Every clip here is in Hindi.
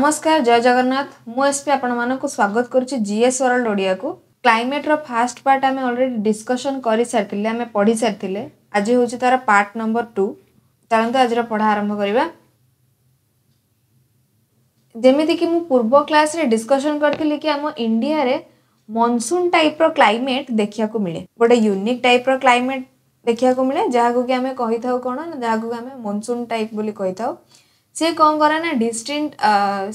नमस्कार जय जगन्नाथ मुझे आपण मानक स्वागत जीएस वर्ल्ड ओडिया को क्लाइमेट फास्ट पार्ट आम अलरेडी डिस्कसन कर सारी आम पढ़ी सारी आज हूँ तार पार्ट नंबर टू चलते आज पढ़ा आरंभ करवा जमीक मु पूर्व क्लास रे डिस्कशन करी कि आम इंडिया रे मनसून टाइप रो क्लाइमेट देखा मिले गोटे यूनिक टाइप रो क्लाइमेट देखा मिले जहाँ को कि आम कही कौन जहाँ को आम मनसून टाइप बोली कही था। ସେ କ'ଣ କରେ ନା ଡିଷ୍ଟିଙ୍କ୍ଟ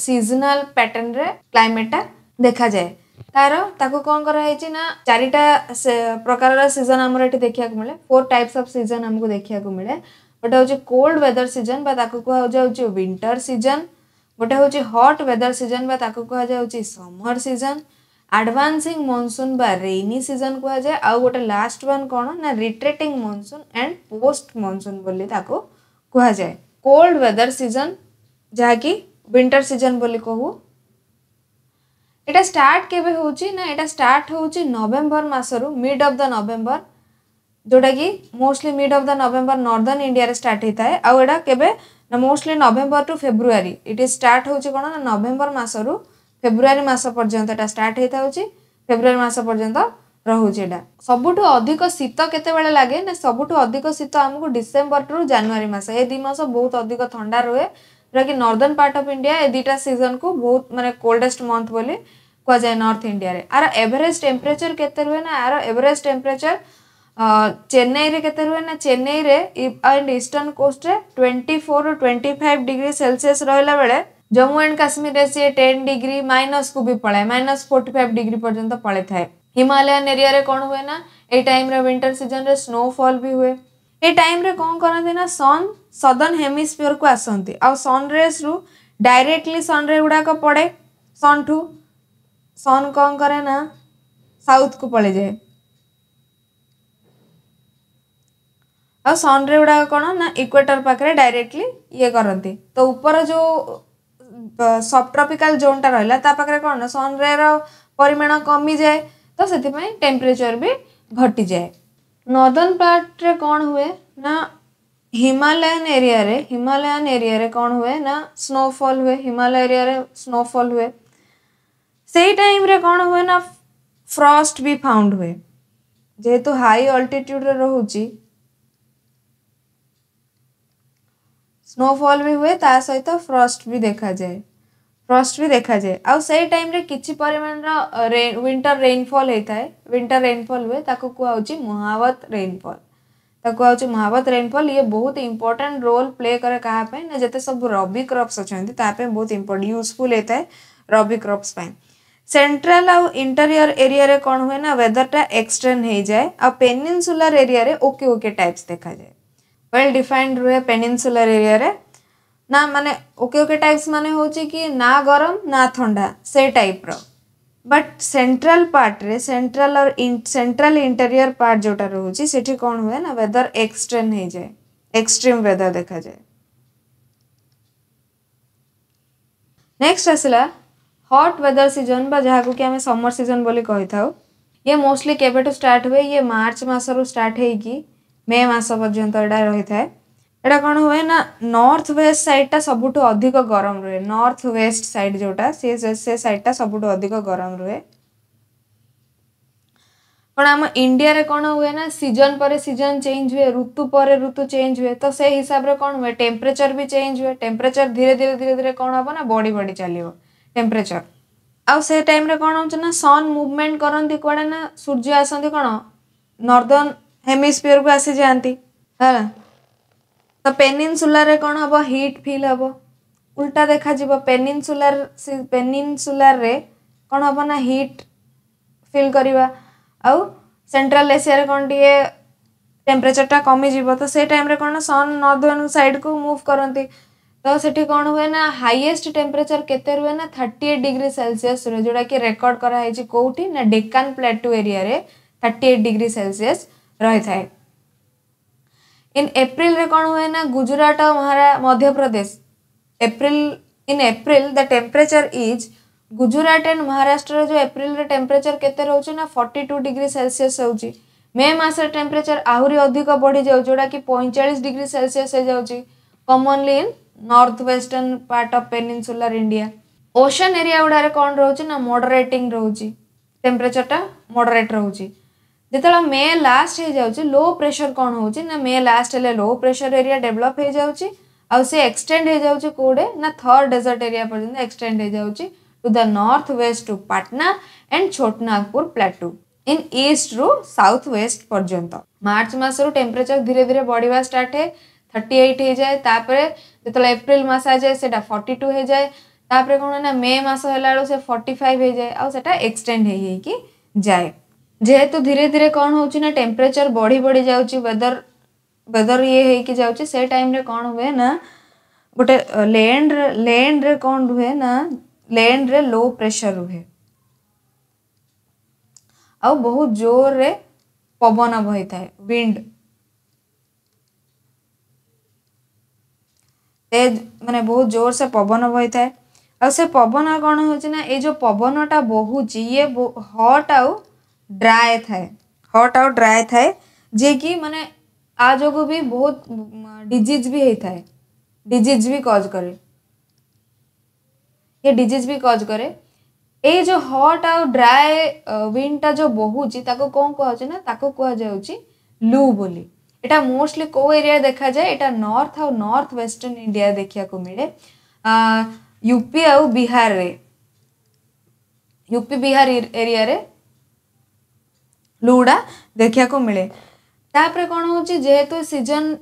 ସିଜନାଲ୍ ପ୍ୟାଟର୍ନରେ କ୍ଲାଇମେଟ୍ଟା ଦେଖାଯାଏ ତାର ତାକୁ କ'ଣ କରାହେଇଛି ନା ଚାରିଟା ପ୍ରକାରର ସିଜନ୍ ଆମର ଏଠି ଦେଖିବାକୁ ମିଳେ ଫୋର୍ ଟାଇପ୍ସ ଅଫ୍ ସିଜନ୍ ଆମକୁ ଦେଖିବାକୁ ମିଳେ ଗୋଟେ ହେଉଛି କୋଲ୍ଡ ୱେଦର୍ ସିଜନ୍ ବା ତାକୁ କୁହାଯାଉଛି ୱିଣ୍ଟର ସିଜନ୍ ଗୋଟେ ହେଉଛି ହଟ୍ ୱେଦର୍ ସିଜନ୍ ବା ତାକୁ କୁହାଯାଉଛି ସମର ସିଜନ୍ ଆଡ଼ଭାନ୍ସିଂ ମନସୁନ୍ ବା ରେନି ସିଜନ୍ କୁହାଯାଏ ଆଉ ଗୋଟେ ଲାଷ୍ଟ ୱାନ୍ କ'ଣ ନା retreating monsoon and post monsoon ବୋଲି ତାକୁ କୁହାଯାଏ କୋଲ୍ଡ ୱେଦର ସିଜନ୍ ଯାହାକି ୱିଣ୍ଟର ସିଜନ୍ ବୋଲି କହୁ ଏଇଟା ଷ୍ଟାର୍ଟ କେବେ ହେଉଛି ନା ଏଇଟା ଷ୍ଟାର୍ଟ ହେଉଛି ନଭେମ୍ବର ମାସରୁ ମିଡ୍ ଅଫ୍ ଦ ନଭେମ୍ବର ଯେଉଁଟାକି mostly mid of the November northern ଇଣ୍ଡିଆରେ ଷ୍ଟାର୍ଟ ହେଇଥାଏ ଆଉ ଏଇଟା କେବେ ନା ମୋଷ୍ଟଲି ନଭେମ୍ବର ଟୁ ଫେବୃଆରୀ ଏଠି ଷ୍ଟାର୍ଟ ହେଉଛି କ'ଣ ନା ନଭେମ୍ବର ମାସରୁ ଫେବୃଆରୀ ମାସ ପର୍ଯ୍ୟନ୍ତ ଏଇଟା ଷ୍ଟାର୍ଟ ହେଇଥାଉଛି ଫେବୃଆରୀ ମାସ ପର୍ଯ୍ୟନ୍ତ रोचे सबुठ अधिक शीत के लगे ना सबुठ अधिक शीत आमको डिसेम्बर टू जानुरी मस ये दुमास बहुत अधिक थंडा रोहे रुए कि नर्दर्ण पार्ट अफ इंडिया ए दुटा सीजन को बहुत मानते कोल्डेस्ट मन्थ बोली कहु जाए नर्थ इंडिया आर एवरेज टेम्परेचर के आर एवरेज टेम्परेचर चेन्नई रे के Chennai and eastern coast twenty four twenty five degree celsius रहा बेले जम्मू एंड काश्मीर से टेन डिग्री माइनस को भी पलाए माइनस फोर्टिफाइव डिग्री पर्यटन पलाई थाए हिमालयन एरिया कौन हुए ना ये टाइम विंटर सीजन रे स्नोफॉल भी हुए ये टाइम कौन करते ना सन् सदर्ण हेमिस्फिर को आसती आ सन्रेस रु डायरेक्टली सन्रे गुड़ाक पड़े सन ठू सन् कौन करे ना साउथ को पल जाए आ रे गुड़ाक कौन ना इक्वेटर पाखे डायरेक्टली ये करती तो ऊपर जो सब ट्रपिकाल जोन टा रहा कौन ना सन्रे रिमाण कमी जाए तो से टेम्परेचर भी घटी जाए नर्दर्ण पार्ट्रे कौन हुए ना हिमालयन एरिया रे हिमालयन एरिया रे कौन हुए ना स्नोफॉल हुए हिमालय एरिया रे स्नोफॉल हुए से टाइम रे कौन हुए ना फ्रॉस्ट भी फाउंड हुए जेहेतु तो हाई अल्टीट्यूड रोच स्नोफॉल भी हुए ता सहित तो फ्रॉस्ट भी देखा जाए फ्रस्ट भी देखा जाए आई टाइम किसी परिमाणर विंटर रेनफल होता है विंटर रेनफल हुए कह महावत रेनफल महावत रेनफल ये बहुत इंपोर्टेंट रोल प्ले कै क्या ना जिते सब रबि क्रप्स अच्छे बहुत इंपोर्ट यूजफुल होता है रबि क्रप्स सेंट्रल आउ इंटेरियर एरिया रे कौन हुए ना वेदरटा एक्सटेन हो जाए आ पेनिनसुलर एरिया रे ओके ओके टाइप्स देखा जाए वेल डिफाइंड रुए पेनिनसुलर एरिया रे ना माने ओके ओके टाइप्स माने होचे कि ना गरम ना थंडा से टाइप रो बट सेंट्रल पार्ट रे सेंट्रल और सेंट्रल इंटीरियर पार्ट जोटा रहूची सेठी कौन हुए ना वेदर एक्सट्रीम हो जाए एक्सट्रीम वेदर देखा जाए नेक्स्ट आसला हॉट वेदर सीजन बा जहाँ को कि हमें समर सीजन बोली कही था ये मोस्टली केबे स्टार्ट हुए ये मार्च मासरो स्टार्ट हेगी मे मास पर्यंत एडा रही थाए ଏଇଟା କ'ଣ ହୁଏ ନା ନର୍ଥ ୱେଷ୍ଟ ସାଇଡ଼ଟା ସବୁଠୁ ଅଧିକ ଗରମ ରୁହେ ନର୍ଥ ୱେଷ୍ଟ ସାଇଡ଼ ଯେଉଁଟା ସେ ସେ ସାଇଡ଼ଟା ସବୁଠୁ ଅଧିକ ଗରମ ରୁହେ କ'ଣ ଆମ ଇଣ୍ଡିଆରେ କ'ଣ ହୁଏ ନା ସିଜନ୍ ପରେ ସିଜନ୍ ଚେଞ୍ଜ ହୁଏ ଋତୁ ପରେ ଋତୁ ଚେଞ୍ଜ ହୁଏ ତ ସେ ହିସାବରେ କ'ଣ ହୁଏ ଟେମ୍ପରେଚର୍ ବି ଚେଞ୍ଜ ହୁଏ ଟେମ୍ପରେଚର୍ ଧୀରେ ଧୀରେ ଧୀରେ ଧୀରେ କ'ଣ ହେବ ନା ବଢ଼ି ବଢ଼ି ଚାଲିବ ଟେମ୍ପରେଚର୍ ଆଉ ସେ ଟାଇମ୍ରେ କ'ଣ ହେଉଛି ନା ସନ୍ ମୁଭମେଣ୍ଟ କରନ୍ତି କୁଆଡ଼େ ନା ସୂର୍ଯ୍ୟ ଆସନ୍ତି କ'ଣ ନର୍ଦର୍ଣ୍ଣ ହେମିସ୍ପିୟରକୁ ଆସିଯାଆନ୍ତି ହେଲା तो ପେନିନସୁଲାରେ କ'ଣ ହେବ ହିଟ୍ ଫିଲ୍ ହେବ ଉଲ୍ଟା ଦେଖାଯିବ ପେନିନସୁଲାର ପେନିନସୁଲାରରେ କ'ଣ ହେବ ନା ହିଟ୍ ଫିଲ୍ କରିବା ଆଉ ସେଣ୍ଟ୍ରାଲ ଏସିଆରେ କ'ଣ ଟିକେ टेम्परेचरटा कमिज तो से टाइम कौन सन् नर्थर्न सैड को मुव करती तो सेठी कौन हुए ना हाइएस्ट टेम्परेचर के रुए थर्टी एट डिग्री सेलसीयस रुए जोटा कि रेकर्ड कराई कौटी ना Deccan plateau area thirty eight degree celsius रही है इन एप्रिल रे कौन हुए ना गुजरात और महारा Madhya Pradesh April in April the temperature is Gujarat and Maharashtra जो एप्रिल रे टेम्परेचर के रोचे ना टू डिग्री सेलसीयस हो मे मस टेम्परेचर आहुरी अधिक बढ़ी जाउ जोडा कि पैंचाश डिग्री सेलसीयस हो जाए commonly in north western part of peninsular India ocean area गुड़ा कौन रोचे ना मडरेटिंग रोचे टेम्परेचरटा मडरेट रोचे जिते मे लास्ट हो जाए लो प्रेसर कौन हो मे लास्ट हेल्ले लो प्रेसर एरिया डेभलप हो जाए एक्सटेड हो जाए कौटे ना थर्ड डेजर्ट एरिया पर्यटन एक्सटेड हो जाए to the north west to Patna and Chhotanagpur plateau in east रु साउथ वेस्ट पर्यंत मार्च रु टेम्परेचर धीरे धीरे बढ़िया स्टार्ट है थर्टी एट हो जाए तापर जो एप्रिल मस आ जाए सैटा फर्टी टू हो जाए तापर कौन ना मे मस होगा फर्टी हो जाए आटा एक्सटेड हो जाए जेहेतु धीरे धीरे कौन होना टेम्परेचर बढ़ी बढ़ी जाऊर वेदर ये है से टाइम रे कौन हुए ना गोटे लैंड लैंड रे कौन रुहे ना लैंड रे लो प्रेशर रुहे आउ बहुत जोर रे पवन बही था विंड मान बहुत जोर से पवन बही था पवन कौन हो जो पवन टा बहुत ये हट आउ ड्राए थाए हट आउ ड्राए थाए जे कि मैंने आ जगह भी बहुत डिजीज भी होता है डिजीज भी कज करे ये डिजीज भी कॉज करे ए जो हॉट आउ ड्राए विंडा जो बहुची ताको कौन कहुचे ना ताको कहा लू बोली एटा मोस्टली को एरिया देखा जाए एटा नॉर्थ आउ नॉर्थ वेस्टर्न इंडिया देखिया को मिले यूपी आउ बिहार रे यूपी बिहार एरिया रे ब्लूटा देखा मिले तापर कौन हो सीजन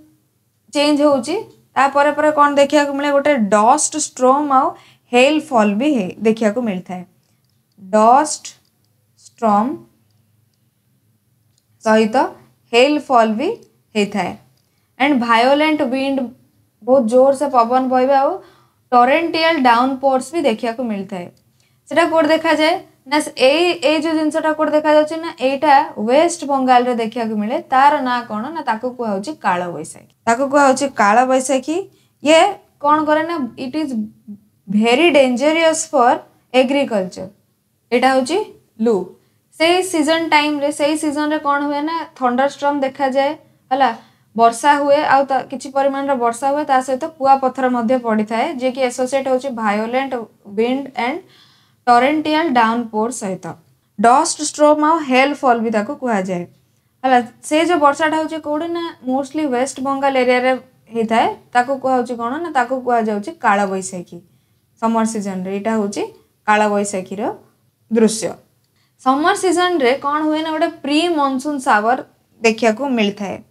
चेंज होपर पर कौन देखा मिले गोटे डस्ट स्ट्रोम आउ हेल फल भी देखा मिलता है डस्ट स्ट्रम सहित हेल फल भी होता है एंड भायोलेंट विंड बहुत जोर से पवन बहुत टरेन्टीएल डाउन पोर्ट्स भी देखा मिलता है सीटा कौट देखा जाए ନା ଏଇ ଏଇ ଯେଉଁ ଜିନିଷଟା କୋଉଠି ଦେଖାଯାଉଛି ନା ଏଇଟା ୱେଷ୍ଟ ବଙ୍ଗାଲରେ ଦେଖିବାକୁ ମିଳେ ତାର ନାଁ କ'ଣ ନା ତାକୁ କୁହାହେଉଛି କାଳବୈଶାଖୀ ତାକୁ କୁହାହେଉଛି କାଳବୈଶାଖୀ ଇଏ କ'ଣ କରେ ନା it is very dangerous for agriculture ଏଇଟା ହେଉଛି ଲୁ ସେଇ ସିଜନ୍ ଟାଇମ୍ରେ ସେଇ ସିଜନ୍ରେ କ'ଣ ହୁଏ ନା ଥଣ୍ଡରଷ୍ଟ୍ରମ୍ ଦେଖାଯାଏ ହେଲା ବର୍ଷା ହୁଏ ଆଉ କିଛି ପରିମାଣର ବର୍ଷା ହୁଏ ତା ସହିତ କୁଆପଥର ମଧ୍ୟ ପଡ଼ିଥାଏ ଯିଏକି ଆସୋସିଏଟ୍ ହେଉଛି violent wind and torrential downpour सहित डस्ट स्ट्रोम आउ फल भी कहुए हाला से जो बर्षाटा हो मोस्टली वेस्ट बंगाल एरिया होता है कहुचे कौन ना कहुच कालबैशाखी समर सीजन में यहाँ हूँ कालबैशाखी दृश्य समर सीजन रे कौन हुए ना गोटे प्री मनसून सावर देखा मिलता है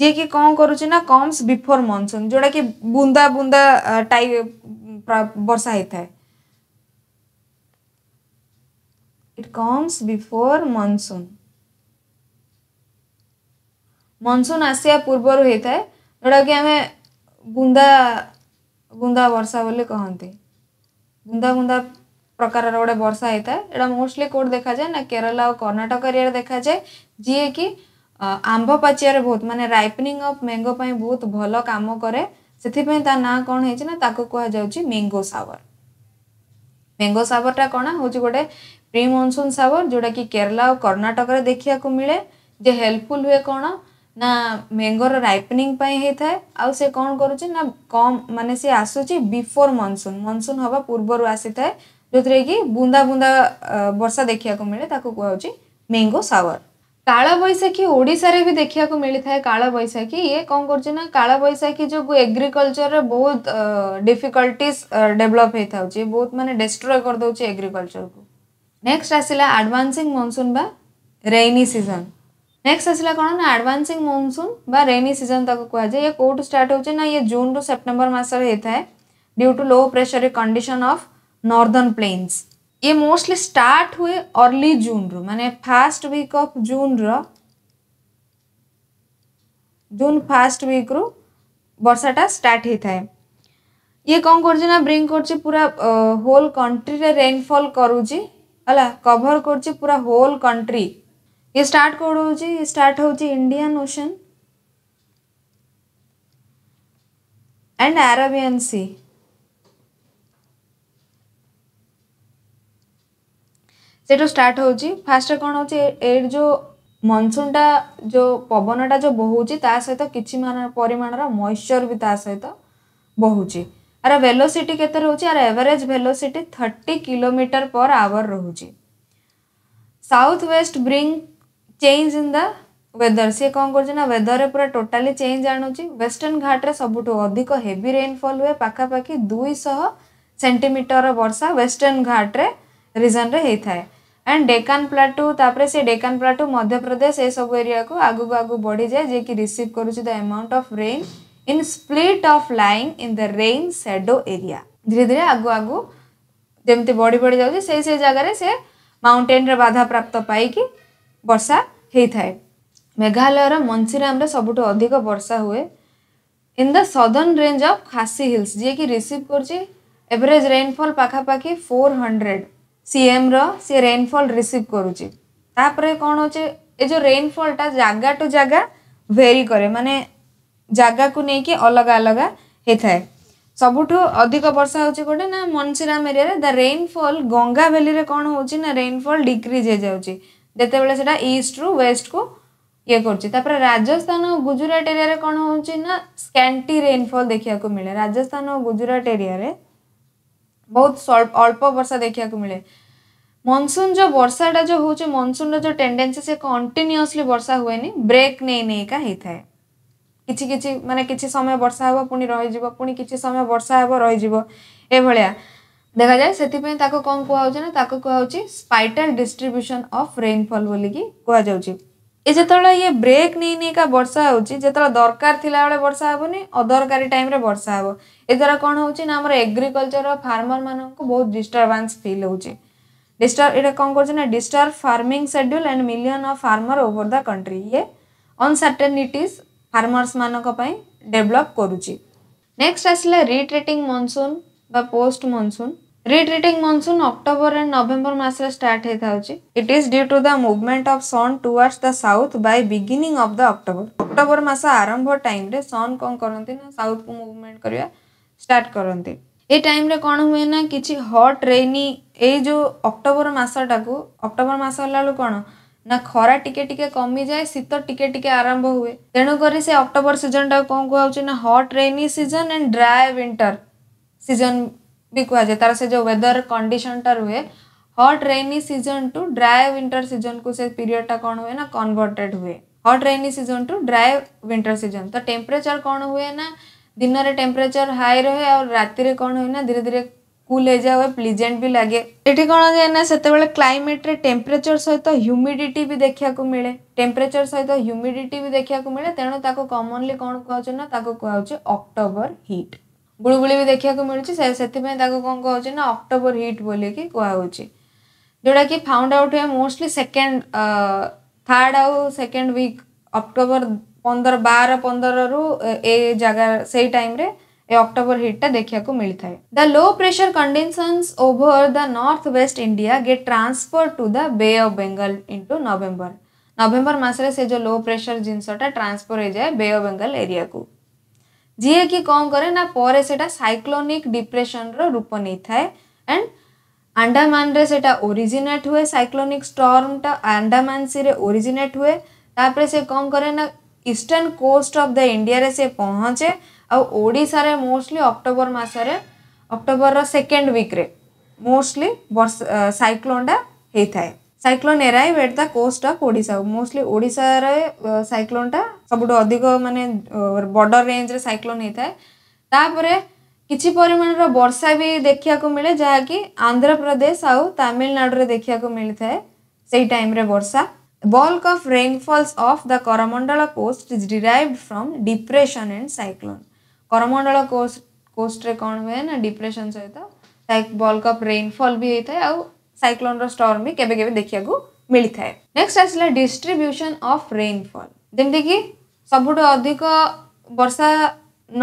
जी कि कौन करुचना कम्स बिफोर मनसून जोड़ा कि बुंदा बुंदा टाइप वर्षा होता है It comes before monsoon. Monsoon ଆସିବା ପୂର୍ବରୁ ହୋଇଥାଏ ଯେଉଁଟାକି ଆମେ ବୁନ୍ଦା ବୁନ୍ଦା ବର୍ଷା ବୋଲି କହନ୍ତି ବୁନ୍ଦା ବୁନ୍ଦା ପ୍ରକାରର ଗୋଟେ ବର୍ଷା ହୋଇଥାଏ ଏଇଟା ମୋଷ୍ଟଲି କେଉଁଠି ଦେଖାଯାଏ ନା କେରଲା ଆଉ କର୍ଣ୍ଣାଟକ ଏରିଆରେ ଦେଖାଯାଏ ଯିଏକି ଆମ୍ବ ପାଚିଆରେ ବହୁତ ମାନେ ରାଇପନିଂ ଅଫ୍ ମ୍ୟାଙ୍ଗୋ ପାଇଁ ବହୁତ ଭଲ କାମ କରେ ସେଥିପାଇଁ ତା ନାଁ କ'ଣ ହେଇଛି ନା ତାକୁ କୁହାଯାଉଛି ମ୍ୟାଙ୍ଗୋ ସାବର ମ୍ୟାଙ୍ଗୋ ସାବରଟା କ'ଣ ହେଉଛି ଗୋଟେ प्री मनसून सावर जोड़ा कि केरला और कर्णाटक देखा मिले जे हेल्पफुल हुए कौन ना मेघर रपनिंग से कौन करुचे ना कम मानने बिफोर मनसून मनसून हवा पूर्वर आसी था जो थे कि बुंदा बुंदा वर्षा देखा मिले कह मेंगो सावर कालबैशाखी ओडार भी देखा मिली था कालबैशाखी ये कौन करा कालबैशाखी जो एग्रिकलचर में बहुत डिफिकल्टज डेभलप होता है बहुत मानते डेस्ट्रय करदे एग्रिकलचर को नेक्स्ट आसला advancing monsoon rainy season next आसला कौन ना आडभांसींग मनसून रेनी सीजन तक कहुए ये कौटू स्टार्ट ना ये जून रु सेप्टेम्बर मसे due to low pressure condition of northern plains ये मोस्टली स्टार्ट हुए अर्ली जून रु मैंने फास्ट विक अफ जून रून फास्ट विक्रु बर्षाटा स्टार्ट होता है ये कौन करा ब्रिंग करा होल कंट्री रेनफल करुच्ची हाला कभर पूरा होल कंट्री ये स्टार्ट कौन हो स्टार्ट हूँ Indian ocean and Arabian sea सेठ स्टार्ट हो फास्ट कौन हो जो मनसूनटा जो पवनटा जो बोहू ता सहित किसी मान भी ता सहित बोहू आर भेलोसीटी के average velocity thirty kilometre per hour रोच south west bring change in the weather सी कौन कर वेदर पूरा टोटाली चेंज आणुच्छी वेस्टर्ण घाट्रे सब अधिक हेवी रेनफल हुए पखापाखि दुईश सेटीमिटर वर्षा वेस्टर्ण घाट्रे रिजन होता है एंड डेकान प्लाटू तापर से डेकान प्लाटू मध्यप्रदेश ये सब एरिया को आगू आगू बढ़ी जाए जे कि रिसीव करुच्छी the amount of rain in spite of lying in the rain shadow area धीरे धीरे आगु आगु जमी बढ़ी बढ़ी जाऊँच से, जगह से माउंटेन रे बाधा प्राप्त पाई बर्षा होता है मेघालय मंसीराम सब अधिक वर्षा हुए in the southern range of Khasi hills जी कि रिसीव कर एवरेज रेनफॉल पखापाखि फोर हंड्रेड सी एम रे रेनफल रिसीव करुच्चे कौन हो जो रेनफॉल रेनफलटा जगह टू जगह वेरी करे माने जगा को लेकिन अलग अलग होता है सब अधिक वर्षा होती कौटे ना Mawsynram area the rainfall Ganga valley कौन हो रेनफल डिक्रीज हो जाए जिते बड़ा ईस्ट रू वेस्ट को ये कर राजस्थान और गुजरात एरिया कौन हो स्कैंटी रेनफल देखा मिले राजस्थान और गुजरात एरिया बहुत अल्प वर्षा देखा मिले मनसून जो वर्षाटा जो हूँ मनसून रो टेंडेन्सी से कंटिन्यूसली वर्षा हुए नहीं ब्रेक नहीं नहीं का ही था है। कि किसी कि समय वर्षा हे पुणी रही पुणी किसी समय बर्षा हे रही देखा जाए से कौन कहुचना कहुच स्पाइटल डिस्ट्रब्यूशन अफ रेनफल बोल कौन ये जो ये ब्रेक नहीं नहीं का वर्षा होते दरकार थिला वर्षा हेनी अदरकारी टाइम वर्षा हे यदा कौन हो आम एग्रिकलचर फार्मर मान को बहुत डिस्टर्बांस फिल होटर्ब ये कौन कर disturb farming schedule and million of farmer over the country ये अनसर्टेनिटीज ଫାର୍ମର୍ସମାନଙ୍କ ପାଇଁ ଡେଭଲପ୍ କରୁଛି ନେକ୍ସଟ ଆସିଲା ରିଟ୍ରିଟିଂ ମନସୁନ୍ ବା post monsoon retreating monsoon October and November ମାସରେ ଷ୍ଟାର୍ଟ ହେଇଥାଉଛି it is due to the movement of sun towards the south by beginning of the October October ମାସ ଆରମ୍ଭ ଟାଇମ୍ରେ ସନ୍ କ'ଣ କରନ୍ତି ନା ସାଉଥ୍କୁ ମୁଭମେଣ୍ଟ କରିବା ଷ୍ଟାର୍ଟ କରନ୍ତି ଏ ଟାଇମ୍ରେ କ'ଣ ହୁଏ ନା କିଛି ହଟ୍ ରେନି ଏଇ ଯେଉଁ ଅକ୍ଟୋବର ମାସଟାକୁ ଅକ୍ଟୋବର ମାସ ହେଲା ବେଳକୁ କ'ଣ ନା ଖରା ଟିକେ ଟିକେ କମିଯାଏ ଶୀତ ଟିକେ ଟିକେ ଆରମ୍ଭ ହୁଏ ତେଣୁକରି ସେ ଅକ୍ଟୋବର ସିଜନଟାକୁ କ'ଣ କୁହାହେଉଛି ନା hot rainy season and dry winter season ବି କୁହାଯାଏ ତାର ସେ ଯେଉଁ ୱେଦର କଣ୍ଡିସନଟା ରୁହେ hot rainy season to dry winter ସିଜନ୍କୁ ସେ ପିରିୟଡ଼ଟା କ'ଣ ହୁଏ ନା କନଭର୍ଟେଡ଼ ହୁଏ hot rainy season to dry winter season ତ ଟେମ୍ପରେଚର କ'ଣ ହୁଏ ନା ଦିନରେ ଟେମ୍ପରେଚର ହାଇ ରହେ ଆଉ ରାତିରେ କ'ଣ ହୁଏ ନା ଧୀରେ ଧୀରେ कुल हो जाए प्लीजेंट भी लगे ये कौन जाए ना से क्लैमेट्रे टेम्परेचर सहित ह्यूमिडिटी भी देखा मिले टेम्परेचर सहित ह्यूमिडिटी भी देखा मिले तेणुताको कमनली कौन कहना कहुच्छे अक्टोबर हिट बुड़बुड़ी भी देखा मिलूँ से कौन कहे ना अक्टोबर हिट बोल कि कहुच्छे जोटा कि फाउंड आउट हुए मोस्टली सेकेंड थार्ड आउ सेकेंड विक अक्टोबर पंदर बार पंदर रु ए जगार से टाइम ए अक्टोबर हिट टा देखा मिलता है the low pressure conditions over the north west India get transfer to the bay of Bengal into November November मसरे से जो लो प्रेसर जिनसटा ट्रांसफर हो जाए बे अफ बेंगल एरिया को जी कि कौन करे ना पर सेटा साइक्लोनिक डिप्रेशन रो रूप नहीं थाए एंड आंडामान रे सेटा ओरिजिनेट हुए साइक्लोनिक स्टॉर्म टा आंडामान सी रे ओरिजिनेट हुए तापर से कौन करे ना eastern coast of the India रे से पहुंचे आशार मोस्टली अक्टोबर मसर अक्टोबर रेकेंड विक्रे मोस्टली सैक्लोनटा होता है cyclone arrive at the coast of ओडा मोस्टली ओडार सैक्लोनटा सब अधिक मान बर्डर रेंज सैक्लोन होता है किसी परिमाण वर्षा भी देखा मिले जहाँकि आंध्र प्रदेश आमिलनाडुए देखा मिलता है से टाइम वर्षा bulk of rainfalls of the Coromandel coast is derive from depression and cyclone Coromandel coast रे कौन हुए ना डिप्रेसन सहित बल्क अफ रेनफल भी होता है सैक्लोन रम भी केवे के देखा मिलता है नेक्स्ट आसला डिस्ट्रब्यूशन अफ रेनफल जमीक सबुठ अधिक वर्षा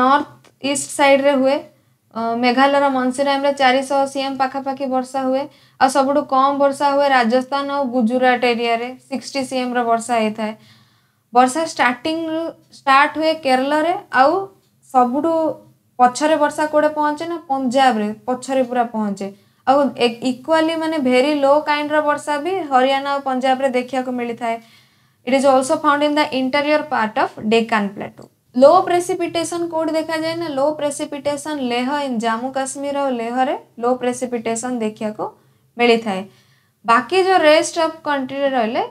नर्थ ईस्ट सैड्रे हुए मेघालय मनसीराम चारिश सी एम पखापाखी वर्षा हुए आ सब कम वर्षा हुए राजस्थान और गुजरात एरिया रे 60 सी एम रर्षा होता है बर्षा स्टार्ट स्टार्ट हुए केरल आउ ସବୁଠୁ ପଛରେ ବର୍ଷା କୁଆଡ଼େ ପହଞ୍ଚେ ନା ପଞ୍ଜାବରେ ପଛରେ ପୁରା ପହଞ୍ଚେ ଆଉ ଇକ୍ୱାଲି ମାନେ ଭେରି ଲୋ କାଇଣ୍ଡର ବର୍ଷା ବି ହରିୟାଣା ଆଉ ପଞ୍ଜାବରେ ଦେଖିବାକୁ ମିଳିଥାଏ it is also found in the interior part of Deccan plateau low precipitation कौट देखा जाए ना low precipitation Leh in Jammu Kashmir और लेह रे लो प्रेसिपिटेसन देखा को मिली थाए बाकी जो रेस्ट अफ कंट्री रे रहिले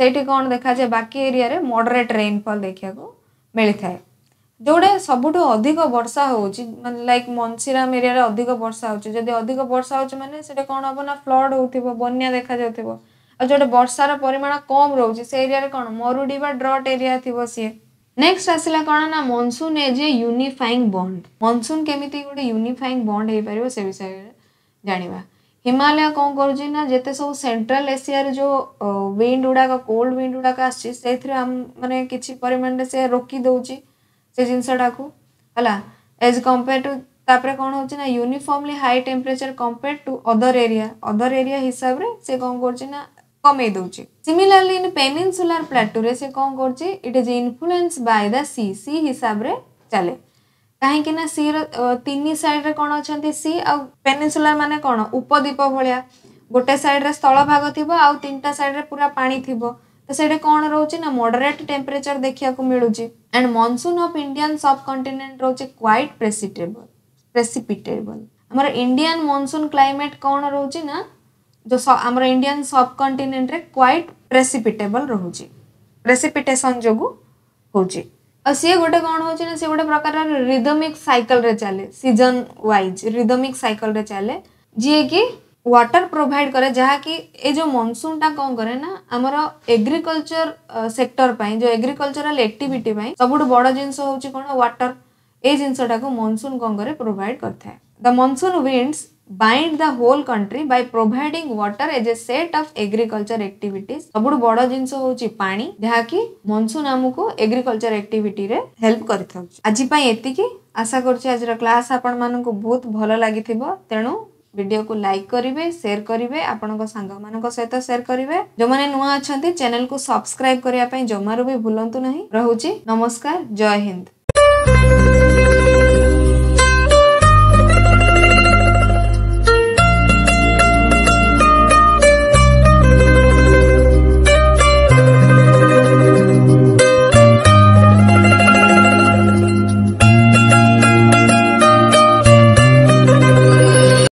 सेठी कौन देखा जाए बाकी एरिया रे मॉडरेट रेनफॉल देखा को मिली थाए ଯେଉଁଟା ସବୁଠୁ ଅଧିକ ବର୍ଷା ହେଉଛି ମାନେ ଲାଇକ୍ ମନସିରାମ ଏରିଆରେ ଅଧିକ ବର୍ଷା ହେଉଛି ଯଦି ଅଧିକ ବର୍ଷା ହେଉଛି ମାନେ ସେଇଟା କ'ଣ ହେବ ନା ଫ୍ଲଡ଼ ହେଉଥିବ ବନ୍ୟା ଦେଖାଯାଉଥିବ ଆଉ ଯେଉଁଟା ବର୍ଷାର ପରିମାଣ କମ୍ ରହୁଛି ସେ ଏରିଆରେ କ'ଣ ମରୁଡ଼ି ବା ଡ୍ରଟ୍ ଏରିଆ ଥିବ ସିଏ ନେକ୍ସଟ ଆସିଲା କ'ଣ ନା monsoon as a unifying bond monsoon କେମିତି ଗୋଟେ ୟୁନିଫାଇଂ ବଣ୍ଡ ହେଇପାରିବ ସେ ବିଷୟରେ ଜାଣିବା ହିମାଳୟ କ'ଣ କରୁଛି ନା ଯେତେ ସବୁ ସେଣ୍ଟ୍ରାଲ ଏସିଆରେ ଯେଉଁ ୱିଣ୍ଡ ଗୁଡ଼ାକ କୋଲ୍ଡ ୱିଣ୍ଡ ଗୁଡ଼ାକ ଆସୁଛି ସେଇଥିରେ ଆମ ମାନେ କିଛି ପରିମାଣରେ ସେ ରୋକି ଦେଉଛି ସେ ଜିନିଷଟାକୁ ହେଲା ଏଜ୍ କମ୍ପେୟାର ଟୁ ତାପରେ କ'ଣ ହେଉଛି ନା uniformly high temperature compare to other area other area ହିସାବରେ ସେ କ'ଣ କରୁଛି ନା କମେଇ ଦେଉଛି ସିମିଲାରଲି ଇନ୍ ପେନିନସୁଲାର ପ୍ଲାଟୁରେ ସେ କ'ଣ କରୁଛି it is influence by the sea sea ହିସାବରେ ଚାଲେ କାହିଁକି ନା ସିର ତିନି ସାଇଡ଼ରେ କ'ଣ ଅଛନ୍ତି ସି ଆଉ ପେନିନସୁଲାର ମାନେ କ'ଣ ଉପଦ୍ୱୀପ ଭଳିଆ ଗୋଟେ ସାଇଡ଼ରେ ସ୍ଥଳ ଭାଗ ଥିବ ଆଉ ତିନିଟା ସାଇଡ଼ରେ ପୁରା ପାଣି ଥିବ ତ ସେଇଠି କ'ଣ ରହୁଛି ନା ମଡରେଟ୍ ଟେମ୍ପରେଚର ଦେଖିବାକୁ ମିଳୁଛି and monsoon of Indian subcontinent ରହୁଛି କ୍ୱାଇଟ୍ ପ୍ରେସିଟେବଲ୍ ପ୍ରେସିପିଟେବଲ୍ ଆମର ଇଣ୍ଡିଆନ୍ ମନସୁନ୍ କ୍ଲାଇମେଟ୍ କ'ଣ ରହୁଛି ନା ଯେଉଁ ଆମର ଇଣ୍ଡିଆନ୍ ସବ୍ କଣ୍ଟିନେଣ୍ଟରେ କ୍ୱାଇଟ୍ ପ୍ରେସିପିଟେବଲ୍ ରହୁଛି ପ୍ରେସିପିଟେସନ୍ ଯୋଗୁଁ ହେଉଛି ଆଉ ସିଏ ଗୋଟେ କ'ଣ ହେଉଛି ନା ସିଏ ଗୋଟେ ପ୍ରକାରର ରିଦମିକ୍ ସାଇକଲରେ ଚାଲେ ସିଜନ୍ ୱାଇଜ୍ ରିଦମିକ୍ ସାଇକଲରେ ଚାଲେ ଯିଏକି ୱାଟର ପ୍ରୋଭାଇଡ଼ କରେ ଯାହାକି ଏ ଯେଉଁ ମନସୁନଟା କ'ଣ କରେ ନା ଆମର ଏଗ୍ରିକଲଚର ସେକ୍ଟର ପାଇଁ ଯେଉଁ ଏଗ୍ରିକଲଚରାଲ ଆକ୍ଟିଭିଟି ପାଇଁ ସବୁଠୁ ବଡ଼ ଜିନିଷ ହେଉଛି କ'ଣ ୱାଟର ଏଇ ଜିନିଷଟାକୁ ମନସୁନ କ'ଣ କରେ ପ୍ରୋଭାଇଡ଼ କରିଥାଏ the monsoon winds bind the whole country by providing water as a set of agriculture activities ସବୁଠୁ ବଡ଼ ଜିନିଷ ହେଉଛି ପାଣି ଯାହାକି ମନସୁନ ଆମକୁ ଏଗ୍ରିକଲଚର ଆକ୍ଟିଭିଟିରେ ହେଲ୍ପ କରିଥାଉଛି ଆଜି ପାଇଁ ଏତିକି ଆଶା କରୁଛି ଆଜିର କ୍ଲାସ୍ ଆପଣମାନଙ୍କୁ ବହୁତ ଭଲ ଲାଗିଥିବ ତେଣୁ ଭିଡ଼ିଓକୁ ଲାଇକ୍ କରିବେ ସେୟାର କରିବେ ଆପଣଙ୍କ ସାଙ୍ଗମାନଙ୍କ ସହିତ ସେୟାର କରିବେ ଯେଉଁମାନେ ନୂଆ ଅଛନ୍ତି ଚ୍ୟାନେଲକୁ ସବସ୍କ୍ରାଇବ୍ କରିବା ପାଇଁ ଜମାରୁ ବି ଭୁଲନ୍ତୁ ନାହିଁ ରହୁଛି ନମସ୍କାର ଜୟ ହିନ୍ଦ